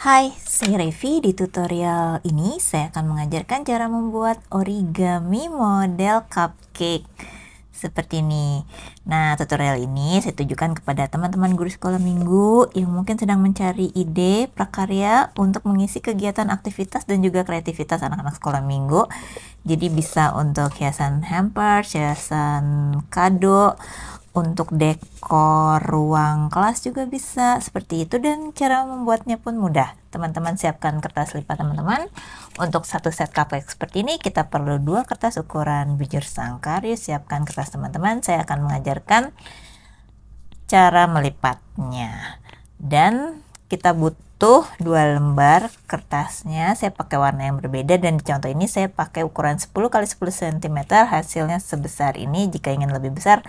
Hai, saya Revi. Di tutorial ini saya akan mengajarkan cara membuat origami model cupcake seperti ini. Nah, tutorial ini saya tujukan kepada teman-teman guru sekolah minggu yang mungkin sedang mencari ide prakarya untuk mengisi kegiatan aktivitas dan juga kreativitas anak-anak sekolah minggu. Jadi bisa untuk hiasan hamper, hiasan kado, untuk dekor ruang kelas juga bisa seperti itu dan cara membuatnya pun mudah. Teman-teman siapkan kertas lipat teman-teman. Untuk satu set cupcake seperti ini kita perlu dua kertas ukuran bijir sangkar. Yuk siapkan kertas teman-teman. Saya akan mengajarkan cara melipatnya. Dan kita butuh dua lembar kertasnya. Saya pakai warna yang berbeda dan di contoh ini saya pakai ukuran 10 x 10 cm. Hasilnya sebesar ini. Jika ingin lebih besar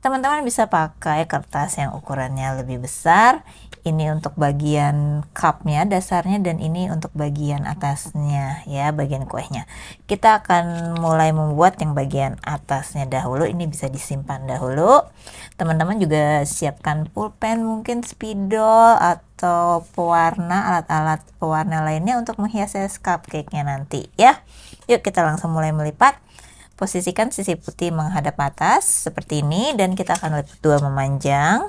teman-teman bisa pakai kertas yang ukurannya lebih besar ini untuk bagian cupnya dasarnya dan ini untuk bagian atasnya ya bagian kuenya kita akan mulai membuat yang bagian atasnya dahulu ini bisa disimpan dahulu teman-teman juga siapkan pulpen mungkin spidol atau pewarna alat-alat pewarna lainnya untuk menghias cupcake nya nanti ya yuk kita langsung mulai melipat Posisikan sisi putih menghadap atas seperti ini dan kita akan lipat dua memanjang.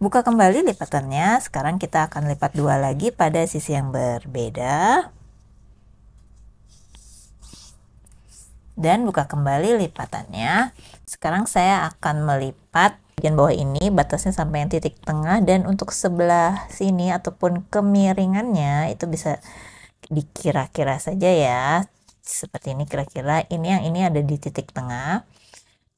Buka kembali lipatannya. Sekarang kita akan lipat dua lagi pada sisi yang berbeda. Dan buka kembali lipatannya. Sekarang saya akan melipat bagian bawah ini batasnya sampai yang titik tengah dan untuk sebelah sini ataupun kemiringannya itu bisa dikira-kira saja ya. Seperti ini kira-kira ini yang ini ada di titik tengah.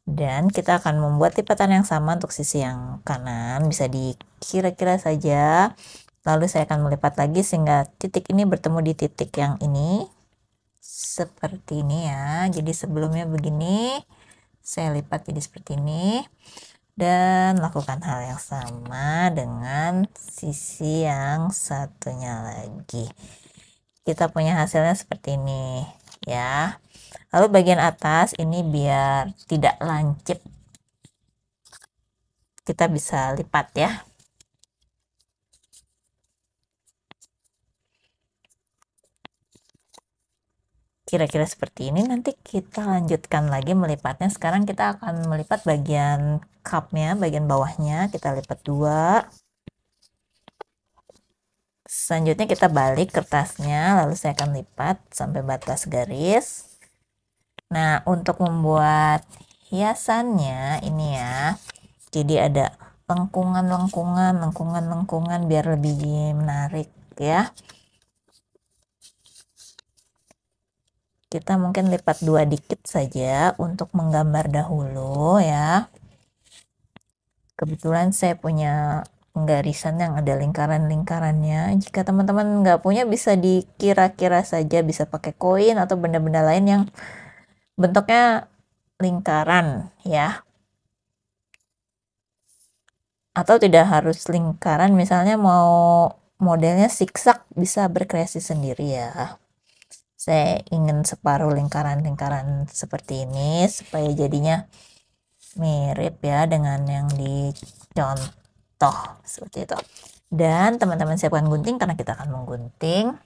Dan kita akan membuat lipatan yang sama untuk sisi yang kanan, bisa dikira-kira saja. Lalu saya akan melipat lagi sehingga titik ini bertemu di titik yang ini. Seperti ini ya. Jadi sebelumnya begini saya lipat jadi seperti ini dan lakukan hal yang sama dengan sisi yang satunya lagi kita punya hasilnya seperti ini ya lalu bagian atas ini biar tidak lancip kita bisa lipat ya kira-kira seperti ini nanti kita lanjutkan lagi melipatnya sekarang kita akan melipat bagian cupnya bagian bawahnya kita lipat dua selanjutnya kita balik kertasnya lalu saya akan lipat sampai batas garis nah untuk membuat hiasannya ini ya jadi ada lengkungan lengkungan lengkungan lengkungan biar lebih menarik ya kita mungkin lipat dua dikit saja untuk menggambar dahulu ya kebetulan saya punya penggarisan yang ada lingkaran-lingkarannya jika teman-teman nggak punya bisa dikira-kira saja bisa pakai koin atau benda-benda lain yang bentuknya lingkaran ya atau tidak harus lingkaran misalnya mau modelnya siksak bisa berkreasi sendiri ya saya ingin separuh lingkaran-lingkaran seperti ini supaya jadinya mirip ya dengan yang di contoh seperti itu dan teman-teman siapkan gunting karena kita akan menggunting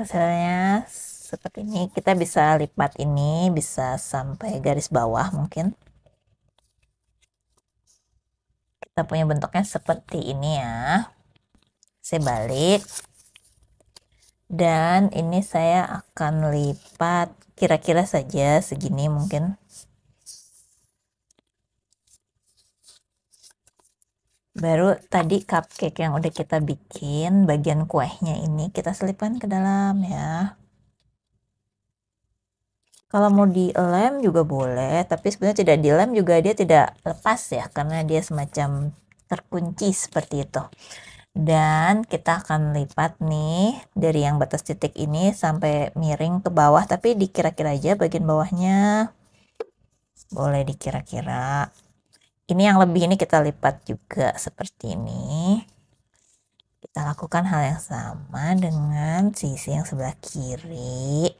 hasilnya seperti ini kita bisa lipat ini bisa sampai garis bawah mungkin kita punya bentuknya seperti ini ya saya balik dan ini saya akan lipat kira-kira saja segini mungkin Baru tadi cupcake yang udah kita bikin, bagian kuehnya ini kita selipkan ke dalam ya. Kalau mau di lem juga boleh, tapi sebenarnya tidak di lem juga dia tidak lepas ya, karena dia semacam terkunci seperti itu. Dan kita akan lipat nih dari yang batas titik ini sampai miring ke bawah, tapi dikira-kira aja bagian bawahnya. Boleh dikira-kira ini yang lebih ini kita lipat juga seperti ini kita lakukan hal yang sama dengan sisi yang sebelah kiri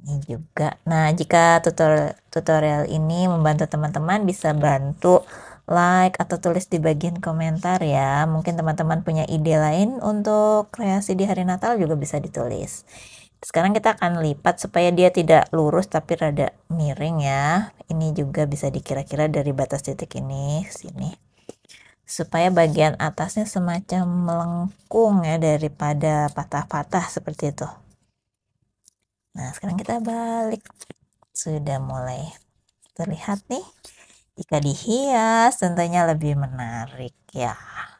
ini juga nah jika tutorial tutorial ini membantu teman-teman bisa bantu like atau tulis di bagian komentar ya mungkin teman-teman punya ide lain untuk kreasi di hari Natal juga bisa ditulis sekarang kita akan lipat supaya dia tidak lurus tapi rada miring ya. Ini juga bisa dikira-kira dari batas titik ini sini. Supaya bagian atasnya semacam melengkung ya daripada patah-patah seperti itu. Nah, sekarang kita balik. Sudah mulai terlihat nih. Jika dihias tentunya lebih menarik ya.